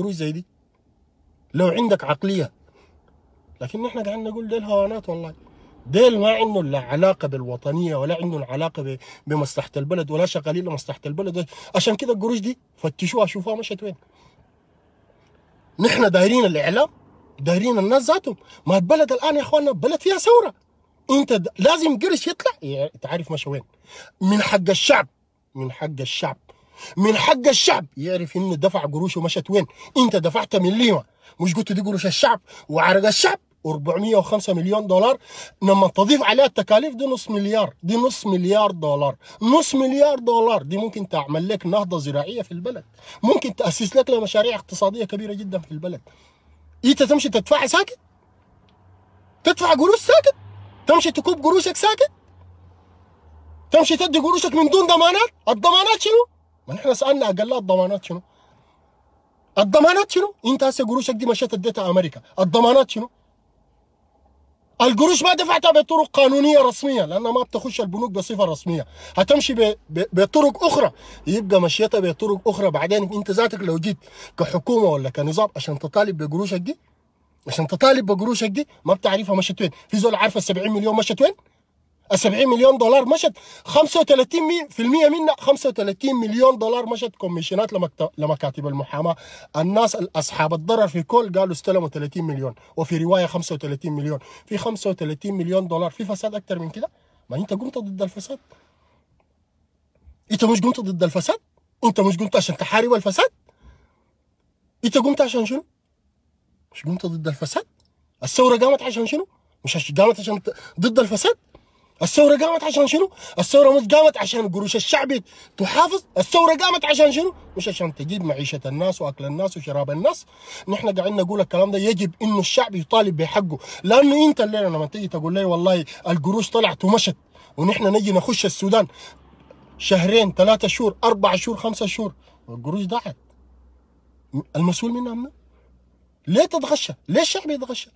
قروش زي دي لو عندك عقليه لكن احنا قاعدين نقول ديل هوانات والله ديل ما عنده لا علاقه بالوطنيه ولا عنده علاقه بمصلحه البلد ولا شغالين لمصلحه البلد عشان كده القروش دي فتشوها شوفوها مشت وين نحن دايرين الاعلام دايرين الناس ذاتهم ما البلد الان يا اخواننا بلد فيها ثوره انت لازم قرش يطلع تعرف مشى وين من حق الشعب من حق الشعب من حق الشعب يعرف انه دفع قروش ومشت وين انت دفعت من ليما مش قلت دي قروش الشعب وعرق الشعب 405 مليون دولار لما تضيف عليها التكاليف دي نص مليار دي نص مليار دولار نص مليار دولار دي ممكن تعمل لك نهضه زراعيه في البلد ممكن تاسس لك لمشاريع اقتصاديه كبيره جدا في البلد انت تمشي تدفع ساكت تدفع قروش ساكت تمشي تكوب قروشك ساكت تمشي تدي قروشك من دون ضمانات الضمانات شنو ونحن سالنا قال لا الضمانات شنو؟ الضمانات شنو؟ انت هسه قروشك دي مشيت اديتها امريكا، الضمانات شنو؟ القروش ما دفعتها بطرق قانونيه رسميه لانها ما بتخش البنوك بصفه رسميه، هتمشي بطرق اخرى، يبقى مشيتها بطرق اخرى بعدين انت ذاتك لو جيت كحكومه ولا كنظام عشان تطالب بقروشك دي عشان تطالب بقروشك دي ما بتعرفها مشت وين، في زول عارف ال 70 مليون مشت وين؟ 70 مليون دولار مشت 35% منا 35 مليون دولار مشت كوميشنات لمكاتب المحاماه الناس اصحاب الضرر في كل قالوا استلموا 30 مليون وفي روايه 35 مليون في 35 مليون دولار في فساد اكثر من كده ما انت قمت ضد الفساد انت مش قمت ضد الفساد انت مش قمت عشان تحارب الفساد انت قمت عشان شنو مش قمت ضد الفساد الثوره قامت عشان شنو مش قامت عشان ضد الفساد الثوره قامت عشان شنو؟ الثوره مش قامت عشان قروش الشعب تحافظ، الثوره قامت عشان شنو؟ مش عشان تجيب معيشه الناس واكل الناس وشراب الناس، نحن قاعدين نقول الكلام ده يجب انه الشعب يطالب بحقه، لانه انت الليله لما تيجي تقول لي والله القروش طلعت ومشت ونحن نجي نخش السودان شهرين ثلاثة شهور أربعة شهور خمسة شهور القروش ضاعت المسؤول منها منه ليه تتغشى؟ ليه الشعب يتغشى؟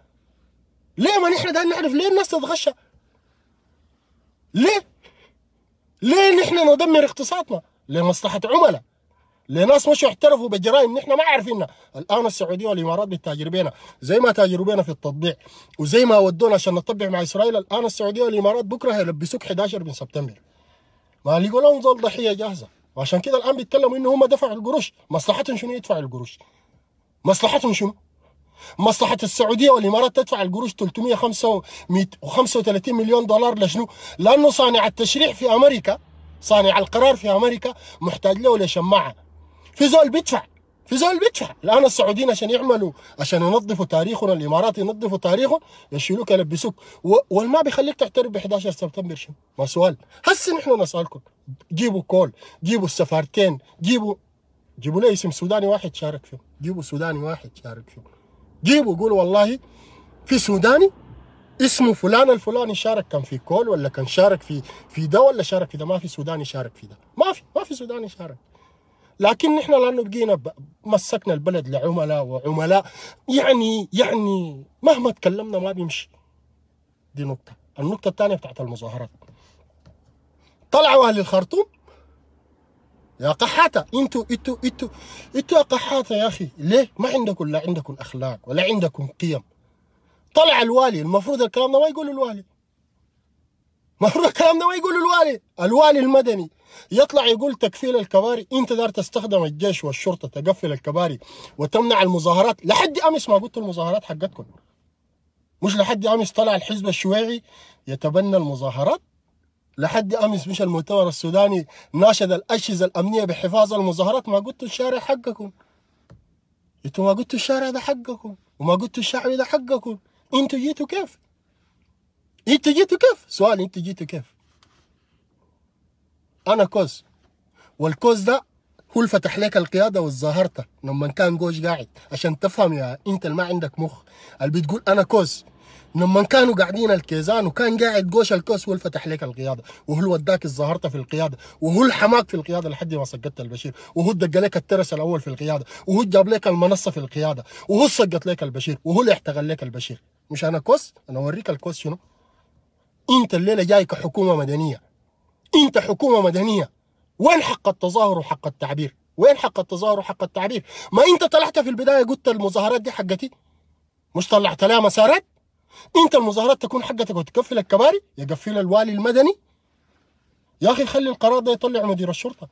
ليه ما نحن ده نعرف ليه الناس تتغشى؟ ليه؟ ليه نحن ندمر اقتصادنا؟ لمصلحة عملاء لناس مش احترفوا بالجرائم نحن ما عارفينها الان السعوديه والامارات بتتاجر بينا زي ما تاجروا بينا في التطبيع وزي ما ودونا عشان نطبع مع اسرائيل الان السعوديه والامارات بكره هيلبسوك 11 من سبتمبر ما لقوا لهم ظل ضحيه جاهزه وعشان كده الان بيتكلموا إنه هم دفعوا القروش مصلحتهم شنو يدفعوا القروش مصلحتهم شنو مصلحه السعوديه والامارات تدفع القروش 335 مليون دولار لشنو؟ لانه صانع التشريع في امريكا صانع القرار في امريكا محتاج له لشماعه في زول بيدفع في زول بيدفع الان السعوديين عشان يعملوا عشان ينظفوا تاريخنا الامارات ينظفوا تاريخهم يشيلوك يلبسوك والما بيخليك تعترف ب 11 سبتمبر شنو؟ ما سؤال هسه نحن نسالكم جيبوا كول جيبوا السفارتين جيبوا جيبوا لي اسم سوداني واحد شارك فيهم جيبوا سوداني واحد شارك فيهم جيبوا قولوا والله في سوداني اسمه فلان الفلاني شارك كان في كول ولا كان شارك في في ده ولا شارك في ده ما في سوداني شارك في ده ما في ما في سوداني شارك لكن نحن لانه بقينا مسكنا البلد لعملاء وعملاء يعني يعني مهما تكلمنا ما بيمشي دي نقطه النقطه الثانيه بتاعت المظاهرات طلعوا اهل الخرطوم يا قحاته انتوا انتوا انتوا انتوا قحاته يا اخي ليه ما عندكم لا عندكم اخلاق ولا عندكم قيم طلع الوالي المفروض الكلام ده ما يقوله الوالي المفروض الكلام ده ما يقوله الوالي الوالي المدني يطلع يقول تكفيل الكباري انت دار تستخدم الجيش والشرطه تقفل الكباري وتمنع المظاهرات لحد امس ما قلت المظاهرات حقتكم مش لحد امس طلع الحزب الشيوعي يتبنى المظاهرات لحد امس مش المؤتمر السوداني ناشد الاجهزه الامنيه بحفاظ المظاهرات ما قلتوا الشارع حقكم انتوا ما قلتوا الشارع ده حقكم وما قلتوا الشعب ده حقكم انتوا جيتوا كيف؟ انتوا جيتوا كيف؟ سؤال انتوا جيتوا كيف؟ انا كوز والكوز ده هو فتح لك القياده وظاهرتك لما كان جوش قاعد عشان تفهم يا انت اللي ما عندك مخ اللي بتقول انا كوز لما كانوا قاعدين الكيزان وكان قاعد جوش الكوس هو فتح لك القياده وهو اللي وداك الزهرته في القياده وهو الحماك في القياده لحد ما سقطت البشير وهو دق لك الترس الاول في القياده وهو جاب لك المنصه في القياده وهو سقط لك البشير وهو اللي احتغل لك البشير مش انا كوس انا اوريك الكوس شنو انت الليله جاي كحكومه مدنيه انت حكومه مدنيه وين حق التظاهر وحق التعبير وين حق التظاهر وحق التعبير ما انت طلعت في البدايه قلت المظاهرات دي حقتي مش طلعت لها مسارات انت المظاهرات تكون حقتك وتقفل الكباري يقفل الوالي المدني يا اخي خلي القرار ده يطلع مدير الشرطه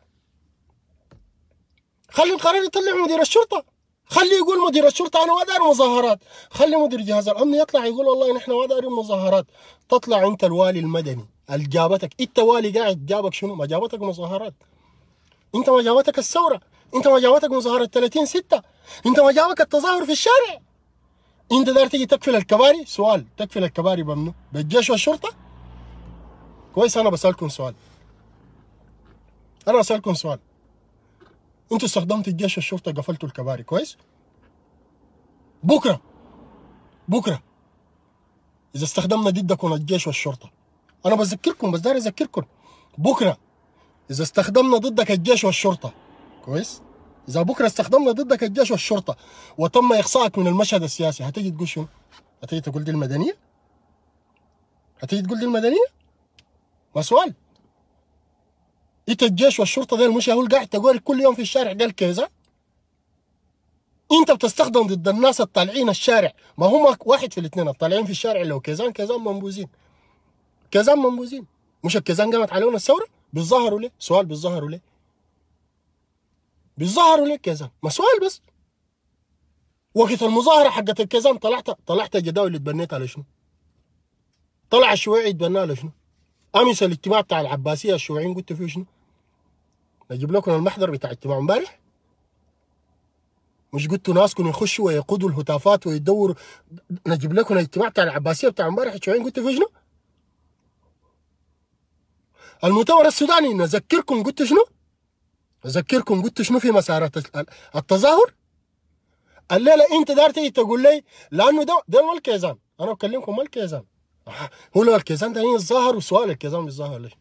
خلي القرار يطلع مدير الشرطه خلي يقول مدير الشرطه انا ما داري مظاهرات خلي مدير جهاز الامن يطلع يقول والله نحن ما داري مظاهرات تطلع انت الوالي المدني الجابتك انت والي قاعد جابك شنو ما جابتك مظاهرات انت ما جابتك الثوره انت ما جابتك مظاهره 30 6 انت ما جابك التظاهر في الشارع انت دار تيجي تقفل الكباري سؤال تقفل الكباري بمنو بالجيش والشرطه كويس انا بسالكم سؤال انا بسالكم سؤال انتوا استخدمتوا الجيش والشرطه قفلتوا الكباري كويس بكره بكره اذا استخدمنا ضدكم الجيش والشرطه انا بذكركم بس داير اذكركم بكره اذا استخدمنا ضدك الجيش والشرطه كويس اذا بكره استخدمنا ضدك الجيش والشرطه وتم اقصائك من المشهد السياسي هتيجي تقول شنو؟ هتيجي تقول دي المدنيه؟ هتيجي تقول دي المدنيه؟ ما سؤال انت الجيش والشرطه ديل مش هقول قاعد تقول كل يوم في الشارع قال كذا انت بتستخدم ضد الناس الطالعين الشارع ما هم واحد في الاثنين الطالعين في الشارع لو كيزان كيزان منبوذين كيزان منبوذين مش الكيزان قامت عليهم الثوره بالظاهر ليه؟ سؤال بالظاهر ليه؟ بيظهروا يا زلمه ما سؤال بس وقت المظاهره حقت الكيزان طلعت طلعت الجداول اللي اتبنيت على شنو؟ طلع الشيوعي يتبنى على شنو؟ امس الاجتماع بتاع العباسيه الشيوعيين قلت فيه شنو؟ اجيب لكم المحضر بتاع اجتماع امبارح مش قلتوا ناسكم يخشوا ويقودوا الهتافات ويدوروا نجيب لكم الاجتماع بتاع العباسيه بتاع امبارح الشيوعيين قلت فيه شنو؟ المؤتمر السوداني نذكركم قلت شنو؟ اذكركم قلت شنو في مسارات التظاهر الليله انت دار تيجي إيه؟ تقول لي لانه ده ده مال كيزان انا بكلمكم مال كيزان آه، هو لو الكيزان ده إيه؟ الظاهر وسؤال الكيزان بيتظاهر ليش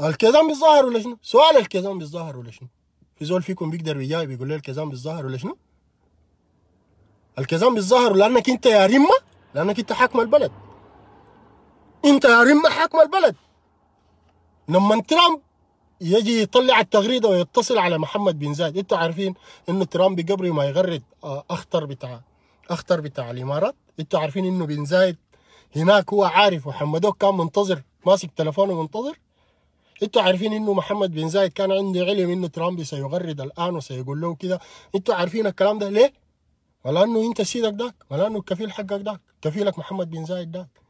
الكيزان بالظاهر ولا شنو؟ سؤال الكيزان بالظاهر ولا شنو؟ في زول فيكم بيقدر يجاوب يقول لي الكيزان بالظاهر ولا شنو؟ الكيزان بالظاهر لانك انت يا رمه لانك انت حاكم البلد انت يا رمه حاكم البلد لما ترامب يجي يطلع التغريده ويتصل على محمد بن زايد انتوا عارفين انه ترامب قبل ما يغرد آه، اخطر بتاع اخطر بتاع الامارات انتوا عارفين انه بن زايد هناك هو عارف وحمدوك كان منتظر ماسك تلفونه منتظر انتوا عارفين انه محمد بن زايد كان عنده علم انه ترامب سيغرد الان وسيقول له كده انتوا عارفين الكلام ده ليه؟ ولانه انت سيدك داك ولانه الكفيل حقك داك كفيلك محمد بن زايد داك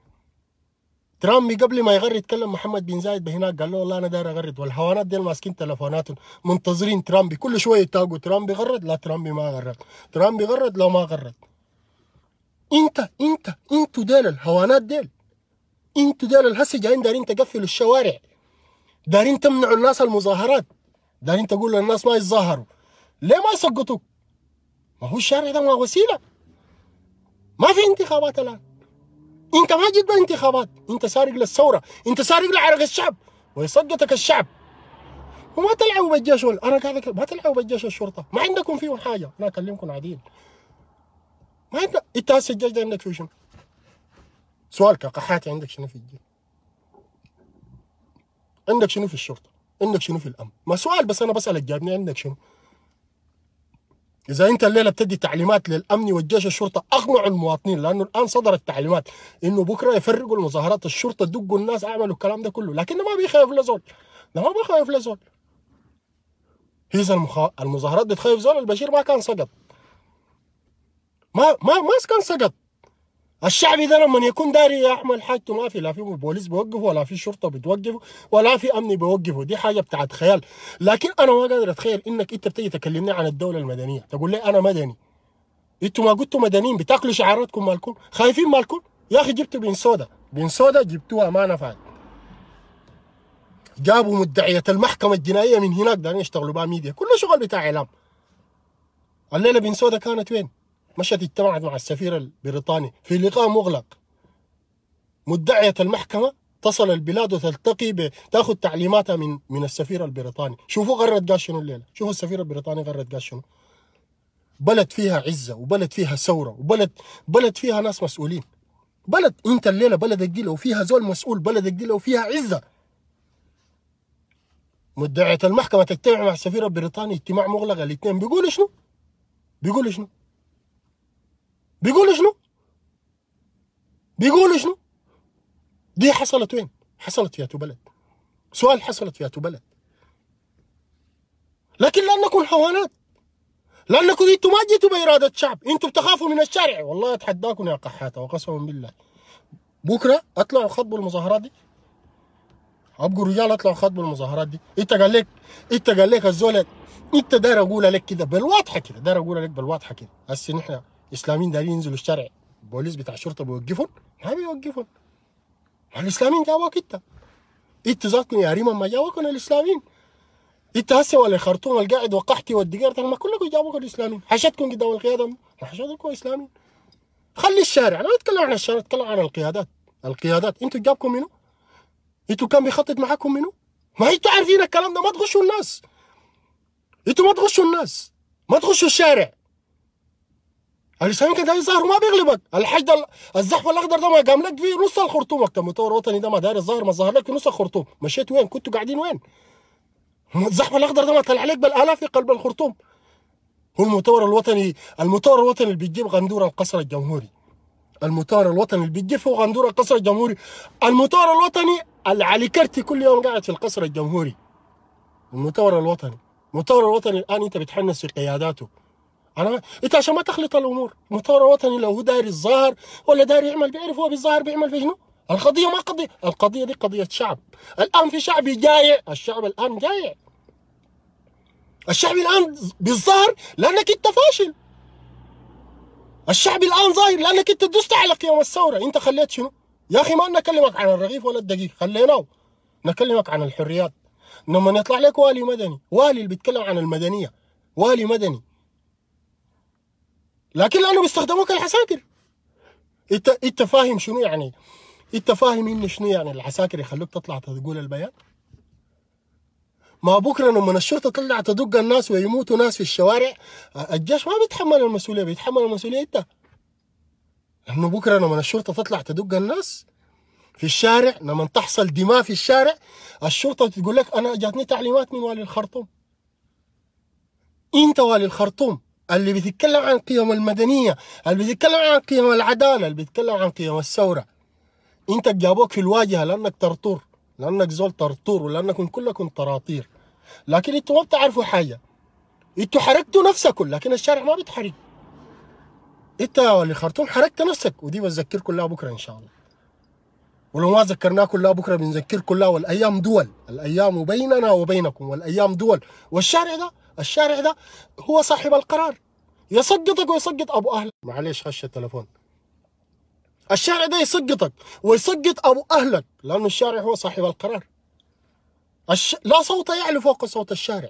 ترامبي قبل ما يغرد كلم محمد بن زايد بهناك قال له والله انا داير اغرد والحيوانات دي ماسكين تلفوناتهم منتظرين ترامبي كل شويه تاقوا ترامبي غرد لا ترامبي ما غرد ترامبي غرد لا ما غرد انت انت انتو ديل الحيوانات ديل انتو ديل هسه جايين دارين تقفلوا الشوارع دارين تمنعوا الناس المظاهرات دارين تقولوا للناس ما يتظاهروا ليه ما يسقطوك ما هو الشارع ده ما وسيله ما في انتخابات الان انت ما جيت بانتخابات انت سارق للثوره انت سارق لعرق الشعب ويصدتك الشعب وما تلعبوا بالجيش ولا انا قاعد ما تلعبوا بالجيش الشرطه ما عندكم فيهم حاجه انا اكلمكم عديل ما انت انت هسه الجيش ده عندك فيه شنو؟ سؤال كقحاتي عندك شنو في الجيش؟ عندك شنو في الشرطه؟ عندك شنو في الامن؟ ما سؤال بس انا بسالك جابني عندك شنو؟ إذا أنت الليلة بتدي تعليمات للأمن والجيش الشرطة أقنعوا المواطنين لأنه الآن صدرت تعليمات إنه بكرة يفرقوا المظاهرات الشرطة دقوا الناس أعملوا الكلام ده كله لكن ما بيخاف لزول ده ما بيخاف لزول إذا المخ... المظاهرات بتخاف زول البشير ما كان سقط ما ما ما كان سقط الشعبي ده لما يكون داري يعمل حاجته ما في لا في بوليس بيوقفه ولا في شرطه بتوقفه ولا في امن بيوقفه دي حاجه بتاعت خيال لكن انا ما قادر اتخيل انك انت بتيجي تكلمني عن الدوله المدنيه تقول لي انا مدني انتوا ما قلتوا مدنيين بتاكلوا شعاراتكم مالكم خايفين مالكم يا اخي جبتوا بن سودا بن سودا جبتوها ما نفعت جابوا مدعية المحكمة الجنائية من هناك دارين يشتغلوا بها ميديا كله شغل بتاع إعلام الليلة بن سودا كانت وين؟ مشت اجتمعت مع السفير البريطاني في لقاء مغلق مدعية المحكمة تصل البلاد وتلتقي تاخذ تعليماتها من من السفير البريطاني شوفوا غرد قال شنو الليله شوفوا السفير البريطاني غرد قال شنو بلد فيها عزه وبلد فيها ثوره وبلد بلد فيها ناس مسؤولين بلد انت الليله بلدك دي لو فيها زول مسؤول بلدك دي لو فيها عزه مدعية المحكمة تجتمع مع السفير البريطاني اجتماع مغلق الاثنين بيقولوا شنو؟ بيقولوا شنو؟ بيقولوا شنو؟ بيقولوا شنو؟ دي حصلت وين؟ حصلت في بلد سؤال حصلت في بلد لكن لأنكم حيوانات لأنكم أنتم ما جيتوا بإرادة الشعب، أنتم بتخافوا من الشارع والله أتحداكم يا قحاتة وقسما بالله بكرة أطلعوا خطبوا المظاهرات دي ابقوا رجال اطلعوا خطبوا المظاهرات دي انت قال لك انت قال لك الزول انت داير اقول لك كده بالواضحه كده داير اقول لك بالواضحه كده هسه نحن اسلاميين دارين ينزلوا الشارع بوليس بتاع الشرطه بيوقفهم ما بيوقفهم ما يعني الاسلاميين جابوك انت انت ذاتكم يا ريما ما جابوكم الاسلاميين انت هسه ولا الخرطوم القاعد وقحتي والدقيرت ما كلكم جابوكم الاسلاميين حشدكم قدام القياده ما حشتكم اسلاميين خلي الشارع ما اتكلم عن الشارع اتكلم عن القيادات القيادات انتوا جابكم منو؟ انتوا كان بيخطط معاكم منو؟ ما انتوا عارفين الكلام ده ما تغشوا الناس انتوا ما تغشوا الناس ما تغشوا الشارع الاسلامي كان الظهر ما بيغلبك الحشد الزحف الاخضر ده ما قام لك في نص الخرطوم وقت المتطور الوطني ده ما داير الظهر ما ظهر لك في نص الخرطوم مشيت وين كنتوا قاعدين وين الزحف الاخضر ده ما طلع عليك بالالاف في قلب الخرطوم هو المتور الوطني المتور الوطني اللي بيجيب غندور القصر الجمهوري المتور الوطني اللي بيجيب فوق غندور القصر الجمهوري المتور الوطني اللي علي كرتي كل يوم قاعد في القصر الجمهوري المتور الوطني المتور الوطني الان انت بتحنس في قياداته انا انت عشان ما تخلط الامور المحتوى وطني لو هو داير الظاهر ولا داير يعمل بيعرف هو بالظاهر بيعمل في شنو القضيه ما قضيه القضيه دي قضيه شعب الان في شعب جايع الشعب الان جايع الشعب الان بالظاهر لانك انت فاشل الشعب الان ظاهر لانك انت دست على قيام الثوره انت خليت شنو يا اخي ما نكلمك عن الرغيف ولا الدقيق خليناه نكلمك عن الحريات لما يطلع لك والي مدني والي اللي بيتكلم عن المدنيه والي مدني لكن لانه بيستخدموك العساكر انت انت فاهم شنو يعني انت فاهم ان شنو يعني العساكر يخلوك تطلع تقول البيان ما بكره لما الشرطه تطلع تدق الناس ويموتوا ناس في الشوارع الجيش ما بيتحمل المسؤوليه بيتحمل المسؤوليه انت لانه بكره لما الشرطه تطلع تدق الناس في الشارع لما تحصل دماء في الشارع الشرطه تقول لك انا جاتني تعليمات من والي الخرطوم انت والي الخرطوم اللي بيتكلم عن قيم المدنية اللي بيتكلم عن قيم العدالة اللي بيتكلم عن قيم الثورة انت جابوك في الواجهة لأنك طرطور لأنك زول طرطور ولأنكم كلكم طراطير لكن انتوا ما بتعرفوا حاجة انتوا حركتوا نفسكم لكن الشارع ما بيتحرك انت اللي خرطوم حركت نفسك ودي بذكركم لها بكرة إن شاء الله ولو ما ذكرناكم لا بكره بنذكركم لا والايام دول الايام بيننا وبينكم والايام دول والشارع ده الشارع ده هو صاحب القرار يسقطك ويسقط ابو اهلك معلش خش التليفون الشارع ده يسقطك ويسقط ابو اهلك لانه الشارع هو صاحب القرار الش... لا صوت يعلو فوق صوت الشارع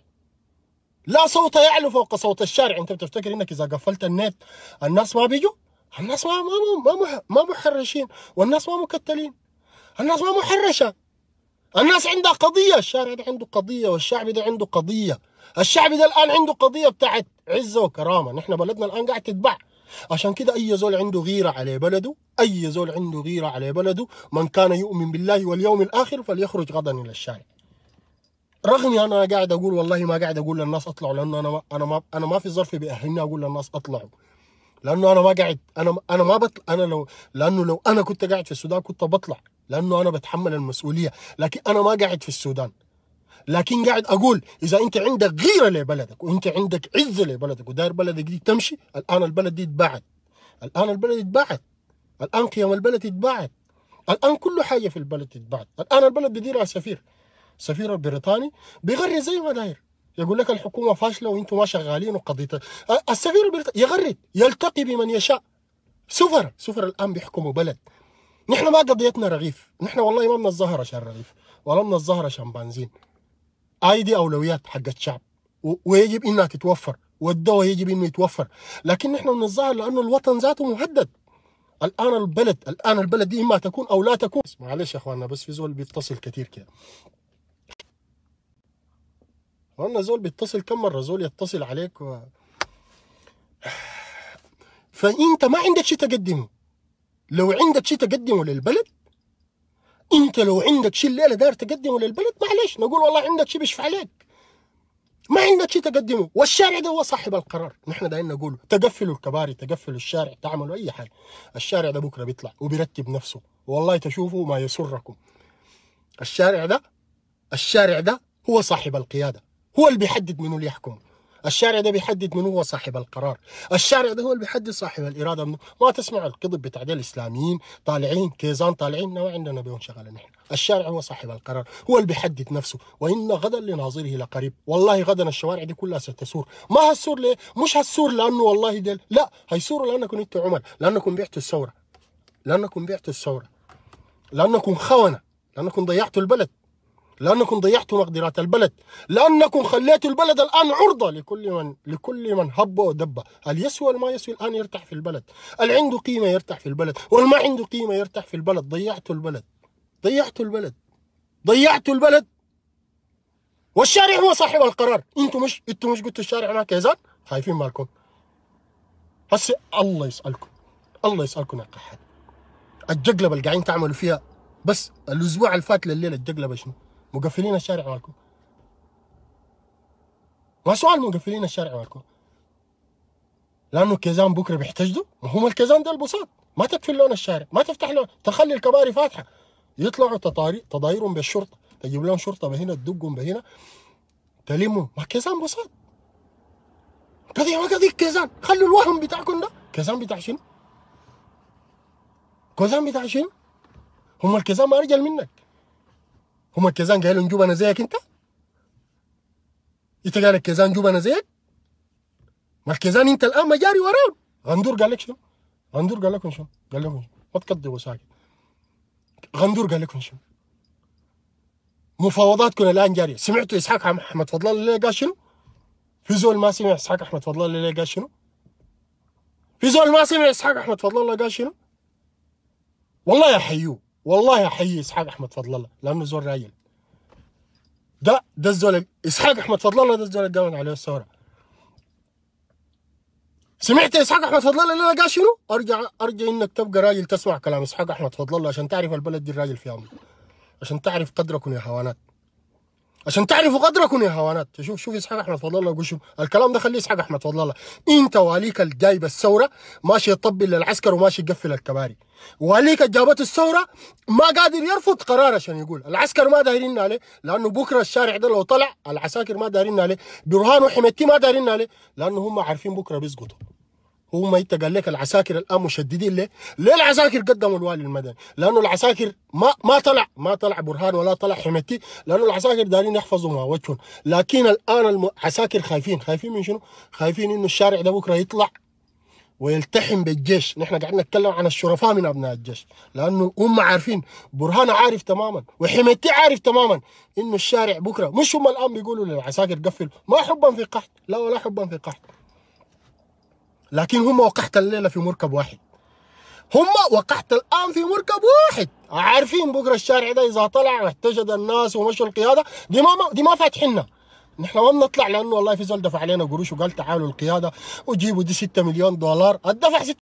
لا صوت يعلو فوق صوت الشارع انت بتفتكر انك اذا قفلت النت الناس ما بيجوا الناس ما ما ما ما محرشين والناس ما مكتلين الناس ما محرشه الناس عندها قضيه الشارع ده عنده قضيه والشعب ده عنده قضيه الشعب ده الان عنده قضيه بتاعت عزه وكرامه نحن بلدنا الان قاعد تتبع عشان كده اي زول عنده غيره على بلده اي زول عنده غيره على بلده من كان يؤمن بالله واليوم الاخر فليخرج غدا الى الشارع رغم انا قاعد اقول والله ما قاعد اقول للناس اطلعوا لانه انا ما انا ما انا ما في ظرف بيأهلني اقول للناس اطلعوا لانه انا ما قاعد انا انا ما بطلع انا لو لانه لو انا كنت قاعد في السودان كنت بطلع لانه انا بتحمل المسؤوليه لكن انا ما قاعد في السودان لكن قاعد اقول اذا انت عندك غيره لبلدك وانت عندك عزه لبلدك وداير بلدك دي تمشي الان البلد دي اتباعت الان البلد اتباعت الان قيم البلد اتباعت الان كل حاجه في البلد اتباعت الان البلد بيديرها سفير السفير البريطاني بيغري زي ما داير يقول لك الحكومه فاشله وانتم ما شغالين وقضيت السفير البريطاني يغرد يلتقي بمن يشاء سفر سفر الان بيحكموا بلد نحن ما قضيتنا رغيف نحن والله ما من الزهره عشان رغيف ولا من الزهره عشان بنزين اي دي اولويات حق الشعب ويجب انها تتوفر والدواء يجب انه يتوفر لكن نحن من الظاهر لانه الوطن ذاته مهدد الان البلد الان البلد دي اما تكون او لا تكون معلش يا اخواننا بس في زول بيتصل كثير كده اخواننا زول بيتصل كم مره زول يتصل عليك و... فانت ما عندك شيء تقدمه لو عندك شيء تقدمه للبلد انت لو عندك شيء الليله داير تقدمه للبلد معلش نقول والله عندك شيء بيشفع عليك ما عندك شيء تقدمه والشارع ده هو صاحب القرار نحن دايما نقول تقفلوا الكباري تقفلوا الشارع تعملوا اي حاجه الشارع ده بكره بيطلع وبيرتب نفسه والله تشوفوا ما يسركم الشارع ده الشارع ده هو صاحب القياده هو اللي بيحدد منو اللي يحكم الشارع ده بيحدد من هو صاحب القرار الشارع ده هو اللي بيحدد صاحب الاراده منه. ما تسمع القضب بتاع الاسلاميين طالعين كيزان طالعين ما عندنا بهم شغله نحن الشارع هو صاحب القرار هو اللي بيحدد نفسه وان غدا لناظره لقريب والله غدا الشوارع دي كلها ستسور ما هتسور ليه مش هتسور لانه والله دل لا هيسوروا لانكم انتوا عمر لانكم بعتوا الثوره لانكم بعتوا الثوره لانكم خونه لانكم ضيعتوا البلد لأنكم ضيعتوا مقدرات البلد لأنكم خليتوا البلد الآن عرضة لكل من لكل من هب ودب هل يسوى ما يسوى الآن يرتاح في البلد اللي عنده قيمة يرتاح في البلد واللي ما عنده قيمة يرتاح في البلد ضيعتوا البلد ضيعتوا البلد ضيعتوا البلد والشارع هو صاحب القرار انتم مش انتم مش قلتوا الشارع هناك يا زاد خايفين مالكم هسه الله يسألكم الله يسألكم يا قحط الجقلبة اللي قاعدين تعملوا فيها بس الأسبوع الفات لليلة الجقلبة شنو مقفلين الشارع مالكم ما سؤال مقفلين الشارع مالكم لانه الكيزان بكره بيحتجدوا ما هم الكيزان ده البساط ما تقفل لون الشارع ما تفتح لون تخلي الكباري فاتحه يطلعوا تطاري تضايرهم بالشرطه تجيب لهم شرطه بهنا تدقهم بهنا تلموا ما كيزان بساط قضيه ما قضيه كيزان خلوا الوهم بتاعكم ده كيزان بتاع شنو؟ كيزان بتاع شنو؟ هم الكيزان ما رجل منك هما كيزان قالوا لهم انا زيك انت انت قال كيزان جوب انا زيك ما كيزان انت الان ما جاري وراه غندور قال لك شنو غندور قال لكم شنو قال لكم شنو ما تقدروا ساكت غندور قال لكم شنو مفاوضاتكم الان جاريه سمعتوا اسحاق احمد الله اللي قال شنو في زول ما سمع اسحاق احمد الله اللي قال شنو في زول ما سمع اسحاق احمد فضل الله قال شنو والله يا حيو والله احيي اسحاق احمد فضل الله لانه زول راجل ده ده الزول اسحاق احمد فضل الله ده الزول قامت عليه الثوره سمعت اسحاق احمد فضل الله اللي قال شنو؟ ارجع ارجع انك تبقى راجل تسمع كلام اسحاق احمد فضل الله عشان تعرف البلد دي الراجل فيها عشان تعرف قدركم يا حيوانات عشان تعرفوا قدركم يا هوانات شوف شوف اسحاق احمد فضل الله يقول شوف الكلام ده خليه اسحاق احمد فضل الله انت وليك الجايب الثوره ماشي يطبل للعسكر وماشي يقفل الكباري وليك جابت الثوره ما قادر يرفض قرار عشان يقول العسكر ما دايرين عليه لانه بكره الشارع ده لو طلع العساكر ما دايرين عليه برهان وحميتي ما دايرين عليه لانه هم عارفين بكره بيسقطوا هم قال لك العساكر الان مشددين ليه؟ ليه العساكر قدموا الوالي المدني؟ لانه العساكر ما ما طلع ما طلع برهان ولا طلع حمتي لانه العساكر دارين يحفظوا ما وجههم، لكن الان العساكر خايفين، خايفين من شنو؟ خايفين انه الشارع ده بكره يطلع ويلتحم بالجيش نحن قاعدين نتكلم عن الشرفاء من ابناء الجيش لانه هم عارفين برهان عارف تماما وحمتي عارف تماما انه الشارع بكره مش هم الان بيقولوا للعساكر قفل ما حبا في قحط لا ولا حبا في قحط لكن هم وقحت الليله في مركب واحد هم وقحت الان في مركب واحد عارفين بكره الشارع ده اذا طلع واحتجد الناس ومشوا القياده دي ما دي ما فاتحنا نحن ما بنطلع لانه والله في زول دفع علينا قروش وقال تعالوا القياده وجيبوا دي 6 مليون دولار الدفع 6